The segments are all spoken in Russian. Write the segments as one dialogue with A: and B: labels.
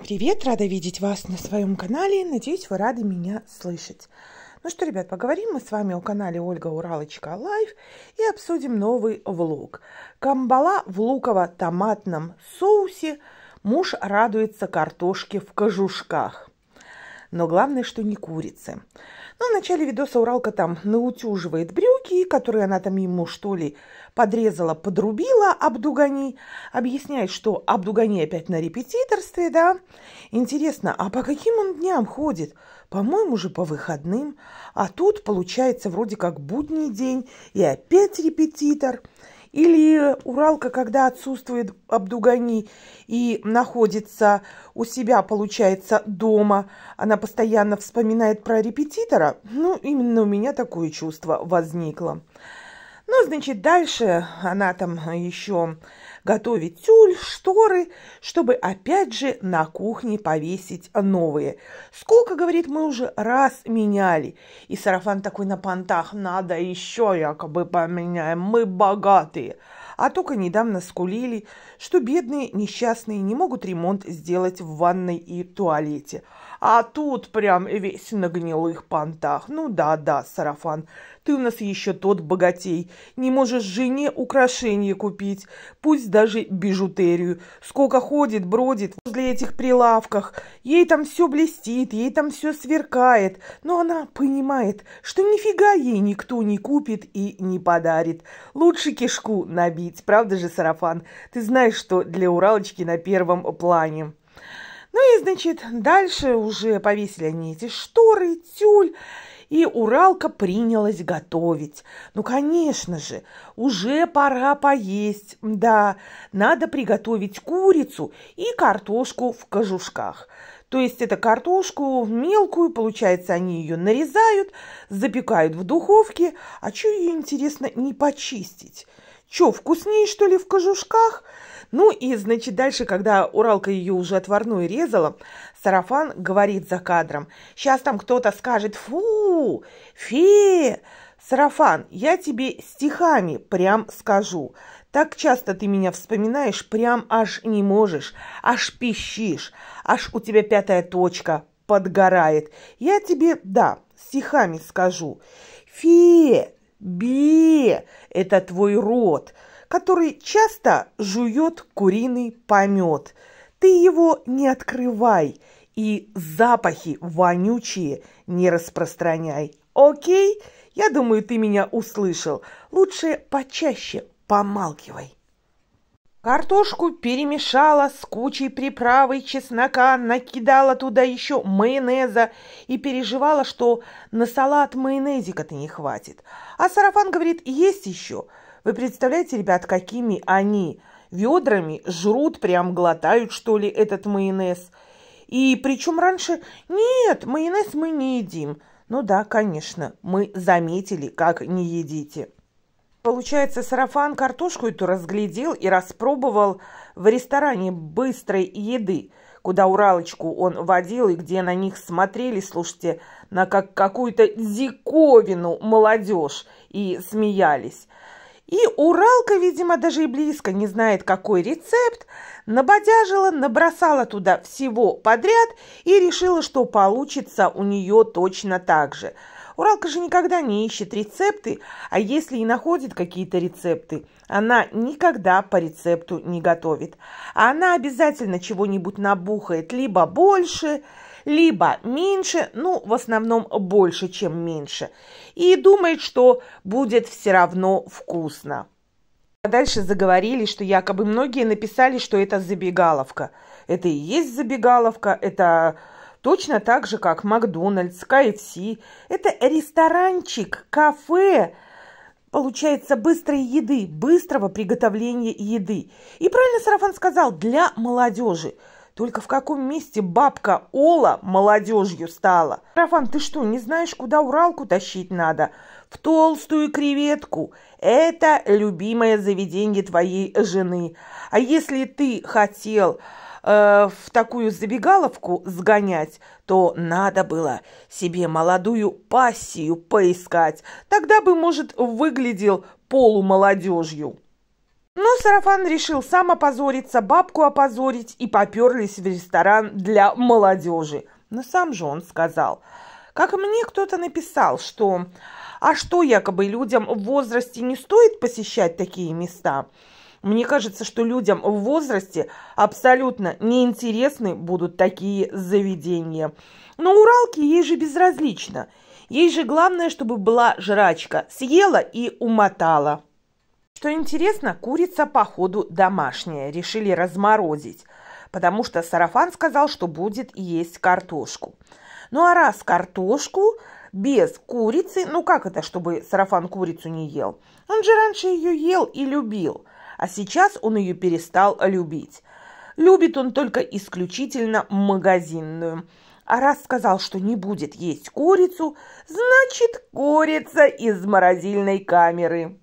A: Привет, рада видеть вас на своем канале. Надеюсь, вы рады меня слышать. Ну что, ребят, поговорим мы с вами о канале Ольга Уралочка Лайв и обсудим новый влог. Камбала в луково-томатном соусе. Муж радуется картошке в кожушках. Но главное, что не курицы. Ну, в начале видоса Уралка там наутюживает брюки, которые она там ему что ли подрезала, подрубила Абдугани. Объясняет, что Абдугани опять на репетиторстве, да. Интересно, а по каким он дням ходит? По-моему же, по выходным. А тут, получается, вроде как будний день и опять репетитор. Или Уралка, когда отсутствует Абдугани и находится у себя, получается, дома, она постоянно вспоминает про репетитора? Ну, именно у меня такое чувство возникло. Ну, значит, дальше она там еще готовить тюль, шторы, чтобы опять же на кухне повесить новые. Сколько, говорит, мы уже раз меняли. И сарафан такой на понтах, надо еще якобы поменяем, мы богатые. А только недавно скулили, что бедные несчастные не могут ремонт сделать в ванной и туалете. А тут прям весь на гнилых понтах. Ну да-да, сарафан, ты у нас еще тот богатей. Не можешь жене украшения купить, пусть даже бижутерию. Сколько ходит, бродит возле этих прилавках. Ей там все блестит, ей там все сверкает. Но она понимает, что нифига ей никто не купит и не подарит. Лучше кишку набить, правда же, сарафан? Ты знаешь, что для Уралочки на первом плане. Ну и, значит, дальше уже повесили они эти шторы, тюль, и Уралка принялась готовить. Ну, конечно же, уже пора поесть. Да, надо приготовить курицу и картошку в кожушках. То есть это картошку мелкую, получается, они ее нарезают, запекают в духовке. А что ее, интересно, не почистить? Че, вкуснее, что ли, в кожушках? Ну и, значит, дальше, когда Уралка ее уже отварную резала, Сарафан говорит за кадром. Сейчас там кто-то скажет «Фу! фея, Сарафан, я тебе стихами прям скажу. Так часто ты меня вспоминаешь, прям аж не можешь, аж пищишь, аж у тебя пятая точка подгорает. Я тебе, да, стихами скажу. фея. Бе – это твой рот, который часто жует куриный помет. Ты его не открывай и запахи вонючие не распространяй. Окей? Я думаю, ты меня услышал. Лучше почаще помалкивай. Картошку перемешала с кучей приправы и чеснока, накидала туда еще майонеза и переживала, что на салат майонезика-то не хватит. А сарафан говорит, есть еще. Вы представляете, ребят, какими они ведрами жрут, прям глотают, что ли, этот майонез. И причем раньше, нет, майонез мы не едим. Ну да, конечно, мы заметили, как не едите. Получается, сарафан картошку эту разглядел и распробовал в ресторане быстрой еды, куда Уралочку он водил и где на них смотрели, слушайте, на как какую-то диковину молодежь и смеялись. И Уралка, видимо, даже и близко не знает, какой рецепт, набодяжила, набросала туда всего подряд и решила, что получится у нее точно так же – Уралка же никогда не ищет рецепты, а если и находит какие-то рецепты, она никогда по рецепту не готовит. А она обязательно чего-нибудь набухает, либо больше, либо меньше, ну, в основном больше, чем меньше. И думает, что будет все равно вкусно. А дальше заговорили, что якобы многие написали, что это забегаловка. Это и есть забегаловка, это Точно так же, как Макдональдс, КФС. Это ресторанчик, кафе, получается, быстрой еды, быстрого приготовления еды. И правильно Сарафан сказал, для молодежи. Только в каком месте бабка Ола молодежью стала? Рафан, ты что, не знаешь, куда Уралку тащить надо? В толстую креветку. Это любимое заведение твоей жены. А если ты хотел Э, в такую забегаловку сгонять, то надо было себе молодую пассию поискать. Тогда бы, может, выглядел полумолодежью. Но Сарафан решил сам опозориться, бабку опозорить и поперлись в ресторан для молодежи. Но сам же он сказал. Как мне кто-то написал, что... А что якобы людям в возрасте не стоит посещать такие места? Мне кажется, что людям в возрасте абсолютно неинтересны будут такие заведения. Но Уралке ей же безразлично. Ей же главное, чтобы была жрачка. Съела и умотала. Что интересно, курица, походу, домашняя. Решили разморозить, потому что Сарафан сказал, что будет есть картошку. Ну а раз картошку без курицы, ну как это, чтобы Сарафан курицу не ел? Он же раньше ее ел и любил а сейчас он ее перестал любить. Любит он только исключительно магазинную. А раз сказал, что не будет есть курицу, значит, курица из морозильной камеры.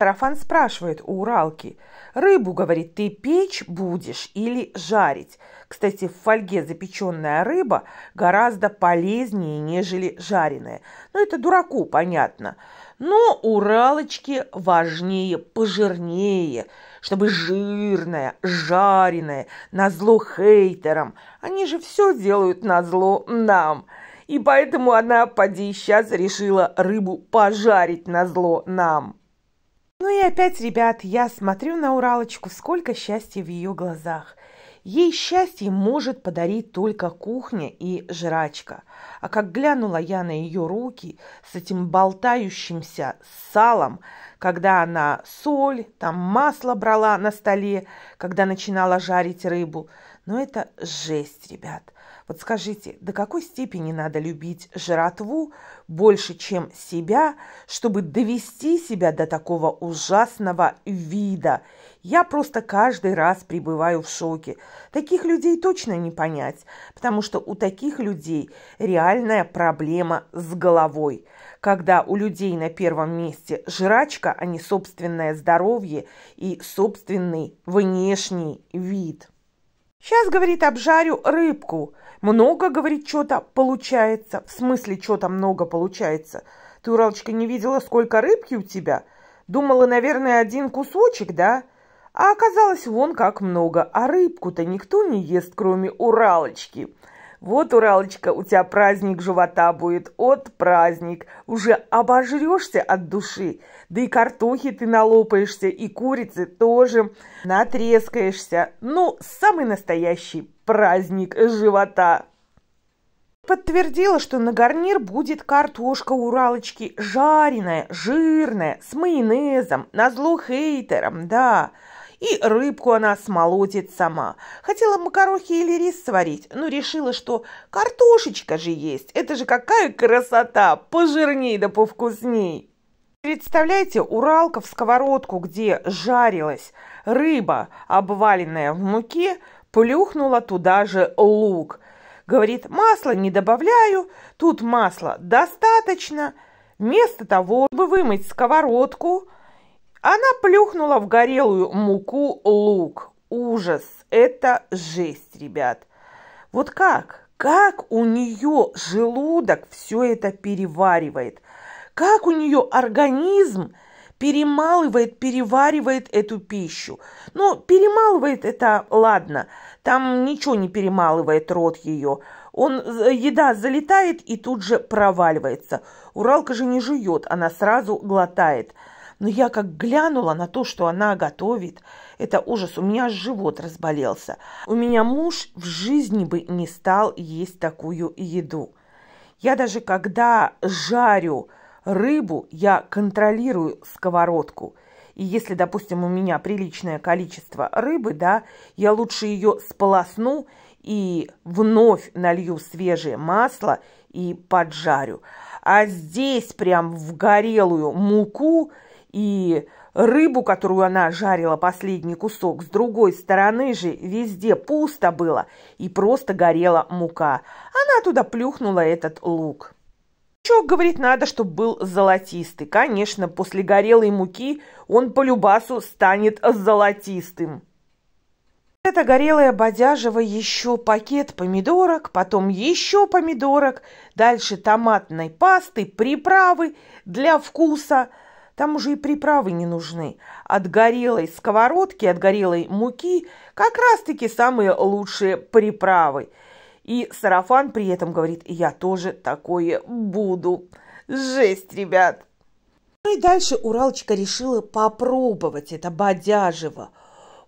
A: Сарафан спрашивает у Уралки. Рыбу, говорит, ты печь будешь или жарить? Кстати, в фольге запеченная рыба гораздо полезнее, нежели жареная. Но ну, это дураку понятно. Но уралочки важнее, пожирнее, чтобы жирное, жареное, зло хейтерам. Они же все делают на зло нам. И поэтому она, поди, сейчас решила рыбу пожарить на зло нам. Ну и опять, ребят, я смотрю на Уралочку, сколько счастья в ее глазах – Ей счастье может подарить только кухня и жрачка. А как глянула я на ее руки с этим болтающимся салом, когда она соль, там масло брала на столе, когда начинала жарить рыбу – но это жесть, ребят. Вот скажите, до какой степени надо любить жратву больше, чем себя, чтобы довести себя до такого ужасного вида? Я просто каждый раз пребываю в шоке. Таких людей точно не понять, потому что у таких людей реальная проблема с головой. Когда у людей на первом месте жрачка, а не собственное здоровье и собственный внешний вид – Сейчас, говорит, обжарю рыбку. Много, говорит, что-то получается. В смысле, что-то много получается? Ты, Уралочка, не видела, сколько рыбки у тебя? Думала, наверное, один кусочек, да? А оказалось, вон как много. А рыбку-то никто не ест, кроме Уралочки. Вот, Уралочка, у тебя праздник живота будет, от праздник. Уже обожрешься от души, да и картохи ты налопаешься, и курицы тоже натрескаешься. Ну, самый настоящий праздник живота. Подтвердила, что на гарнир будет картошка уралочки, жареная, жирная, с майонезом, на зло хейтером, да. И рыбку она смолотит сама. Хотела макарохи или рис сварить, но решила, что картошечка же есть. Это же какая красота! Пожирней да повкусней! Представляете, уралка в сковородку, где жарилась рыба, обваленная в муке, плюхнула туда же лук. Говорит, масла не добавляю, тут масла достаточно. Вместо того, чтобы вымыть сковородку, она плюхнула в горелую муку лук. Ужас, это жесть, ребят. Вот как? Как у нее желудок все это переваривает? Как у нее организм перемалывает, переваривает эту пищу? Ну, перемалывает это, ладно, там ничего не перемалывает рот ее. Он, э, еда залетает и тут же проваливается. Уралка же не жует, она сразу глотает – но я как глянула на то, что она готовит, это ужас, у меня живот разболелся. У меня муж в жизни бы не стал есть такую еду. Я даже когда жарю рыбу, я контролирую сковородку. И если, допустим, у меня приличное количество рыбы, да, я лучше ее сполосну и вновь налью свежее масло и поджарю. А здесь прям в горелую муку – и рыбу, которую она жарила последний кусок, с другой стороны же везде пусто было и просто горела мука. Она туда плюхнула этот лук. Чок, говорит, надо, чтобы был золотистый. Конечно, после горелой муки он по любасу станет золотистым. Это горелая бодяжева еще пакет помидорок, потом еще помидорок, дальше томатной пасты, приправы для вкуса – там уже и приправы не нужны. От горелой сковородки, от горелой муки как раз-таки самые лучшие приправы. И сарафан при этом говорит, я тоже такое буду. Жесть, ребят! Ну и дальше Уралочка решила попробовать это бодяжево.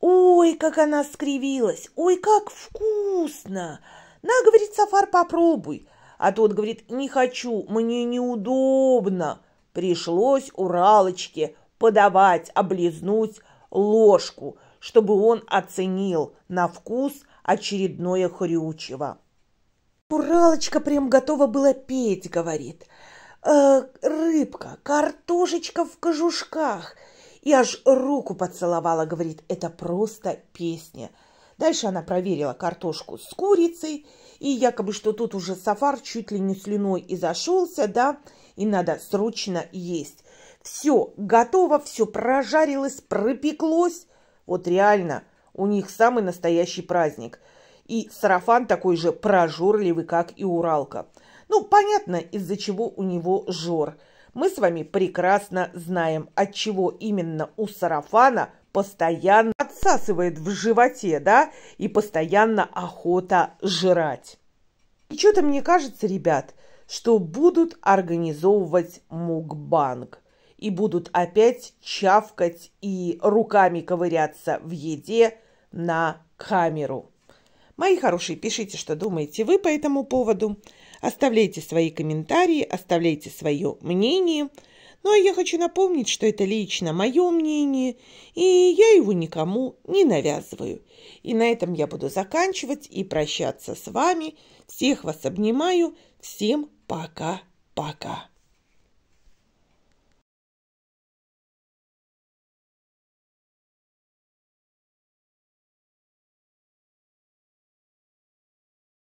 A: Ой, как она скривилась! Ой, как вкусно! На, говорит, Сафар, попробуй. А тот говорит, не хочу, мне неудобно. Пришлось Уралочке подавать, облизнуть ложку, чтобы он оценил на вкус очередное хрючево. Уралочка прям готова была петь, говорит. Э, рыбка, картошечка в кожушках. И аж руку поцеловала, говорит, это просто песня. Дальше она проверила картошку с курицей, и якобы, что тут уже сафар чуть ли не слюной и зашелся, да, и надо срочно есть. Все готово, все прожарилось, пропеклось. Вот реально, у них самый настоящий праздник. И сарафан такой же прожорливый, как и Уралка. Ну, понятно, из-за чего у него жор. Мы с вами прекрасно знаем, от чего именно у сарафана постоянно отсасывает в животе, да, и постоянно охота жрать. И что-то мне кажется, ребят, что будут организовывать мукбанг и будут опять чавкать и руками ковыряться в еде на камеру. Мои хорошие, пишите, что думаете вы по этому поводу. Оставляйте свои комментарии, оставляйте свое мнение. Ну а я хочу напомнить, что это лично мое мнение, и я его никому не навязываю. И на этом я буду заканчивать и прощаться с вами. Всех вас обнимаю. Всем Пока-пока.